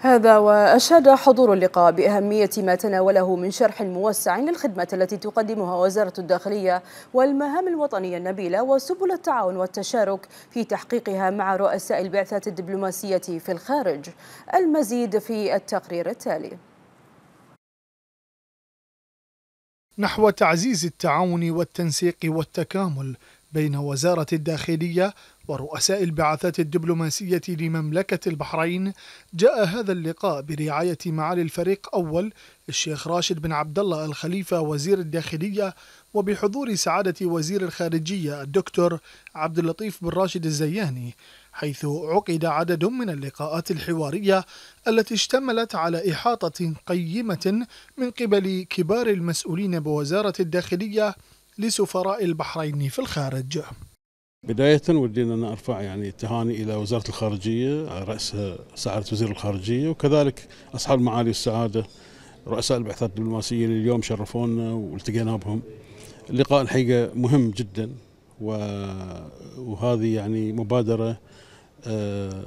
هذا وأشاد حضور اللقاء بأهمية ما تناوله من شرح موسع للخدمات التي تقدمها وزارة الداخلية والمهام الوطنية النبيلة وسبل التعاون والتشارك في تحقيقها مع رؤساء البعثات الدبلوماسية في الخارج المزيد في التقرير التالي نحو تعزيز التعاون والتنسيق والتكامل بين وزارة الداخلية ورؤساء البعثات الدبلوماسية لمملكة البحرين جاء هذا اللقاء برعاية معالي الفريق أول الشيخ راشد بن عبد الله الخليفة وزير الداخلية وبحضور سعادة وزير الخارجية الدكتور عبد اللطيف بن راشد الزياني حيث عقد عدد من اللقاءات الحوارية التي اشتملت على إحاطة قيمة من قبل كبار المسؤولين بوزارة الداخلية لسفراء البحرين في الخارج بداية ودينا أن أرفع يعني تهاني إلى وزارة الخارجية على رأسها سعادة وزير الخارجية وكذلك أصحاب معالي السعادة رؤساء البعثات الدبلوماسية اللي اليوم شرفونا والتقينا بهم اللقاء الحقيقة مهم جدا وهذه يعني مبادرة آه،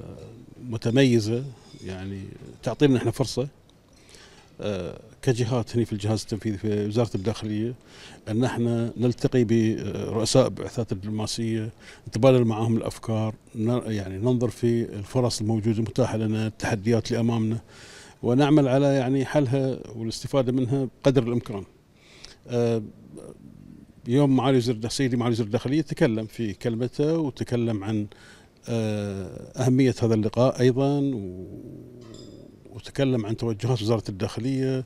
متميزة يعني تعطينا احنا فرصة كجهات هنا في الجهاز التنفيذي في وزاره الداخليه ان احنا نلتقي برؤساء بعثات الدبلوماسيه نتبادل معهم الافكار يعني ننظر في الفرص الموجوده المتاحه لنا التحديات اللي امامنا ونعمل على يعني حلها والاستفاده منها بقدر الامكان. آه، يوم معالي وزير سيدي معالي وزير الداخليه تكلم في كلمته وتكلم عن آه، اهميه هذا اللقاء ايضا و وتكلم عن توجهات وزاره الداخليه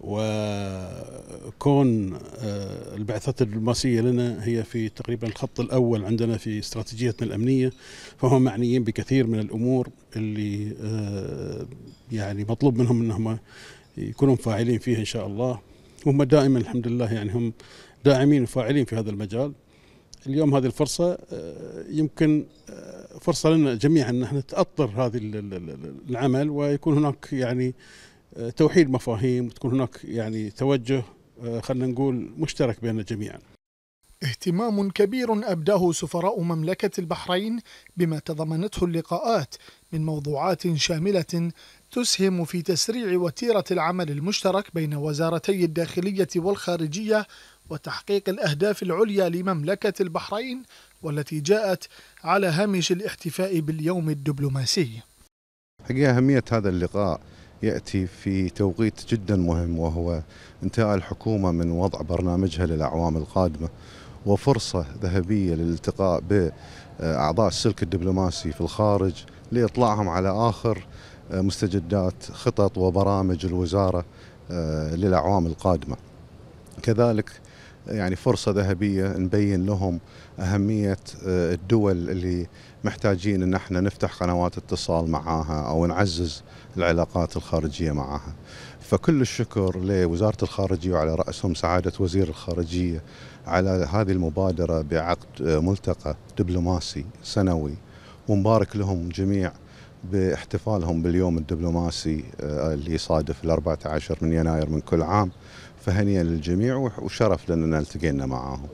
وكون آه، البعثات الدبلوماسيه لنا هي في تقريبا الخط الاول عندنا في استراتيجيتنا الامنيه فهم معنيين بكثير من الامور اللي آه، يعني مطلوب منهم انهم يكونوا فاعلين فيها ان شاء الله وهم دائما الحمد لله يعني هم داعمين وفاعلين في هذا المجال اليوم هذه الفرصه آه، يمكن فرصه لنا جميعا ان احنا نتاطر هذه العمل ويكون هناك يعني آه، توحيد مفاهيم وتكون هناك يعني توجه آه، خلينا نقول مشترك بيننا جميعا اهتمام كبير ابداه سفراء مملكه البحرين بما تضمنته اللقاءات من موضوعات شامله تسهم في تسريع وتيره العمل المشترك بين وزارتي الداخليه والخارجيه وتحقيق الاهداف العليا لمملكه البحرين والتي جاءت على هامش الاحتفاء باليوم الدبلوماسي حقيقة أهمية هذا اللقاء يأتي في توقيت جدا مهم وهو انتهاء الحكومة من وضع برنامجها للأعوام القادمة وفرصة ذهبية للالتقاء بأعضاء السلك الدبلوماسي في الخارج لإطلاعهم على آخر مستجدات خطط وبرامج الوزارة آه، للأعوام القادمة كذلك يعني فرصة ذهبية نبين لهم أهمية آه، الدول اللي محتاجين أن احنا نفتح قنوات اتصال معاها أو نعزز العلاقات الخارجية معاها فكل الشكر لوزارة الخارجية وعلى رأسهم سعادة وزير الخارجية على هذه المبادرة بعقد آه، ملتقى دبلوماسي سنوي ومبارك لهم جميع باحتفالهم باليوم الدبلوماسي آه، اللي يصادف ال 14 من يناير من كل عام فهنيئا للجميع وشرف لنا التقينا معاهم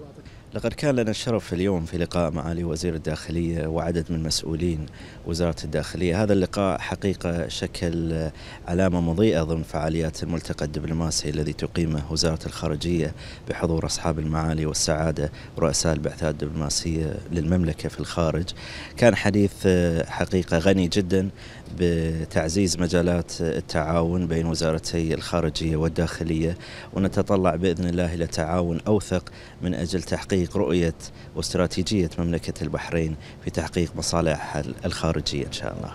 لقد كان لنا الشرف اليوم في لقاء معالي وزير الداخلية وعدد من مسؤولين وزارة الداخلية هذا اللقاء حقيقة شكل علامة مضيئة ضمن فعاليات الملتقى الدبلوماسي الذي تقيمه وزارة الخارجية بحضور أصحاب المعالي والسعادة رؤساء البعثات الدبلوماسية للمملكة في الخارج كان حديث حقيقة غني جدا بتعزيز مجالات التعاون بين وزارتي الخارجية والداخلية ونتطلع بإذن الله إلى تعاون أوثق من أجل تحقيق رؤية واستراتيجية مملكة البحرين في تحقيق مصالحها الخارجية إن شاء الله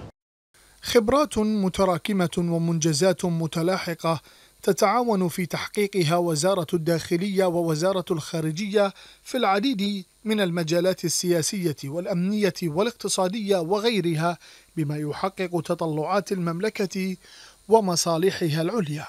خبرات متراكمة ومنجزات متلاحقة تتعاون في تحقيقها وزارة الداخلية ووزارة الخارجية في العديد من المجالات السياسية والأمنية والاقتصادية وغيرها بما يحقق تطلعات المملكة ومصالحها العليا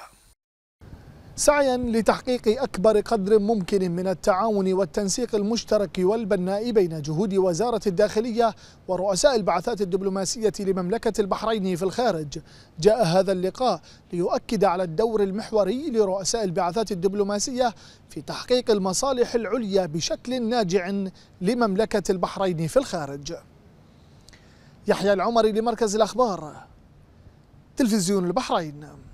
سعيا لتحقيق أكبر قدر ممكن من التعاون والتنسيق المشترك والبناء بين جهود وزارة الداخلية ورؤساء البعثات الدبلوماسية لمملكة البحرين في الخارج جاء هذا اللقاء ليؤكد على الدور المحوري لرؤساء البعثات الدبلوماسية في تحقيق المصالح العليا بشكل ناجع لمملكة البحرين في الخارج يحيى العمري لمركز الأخبار تلفزيون البحرين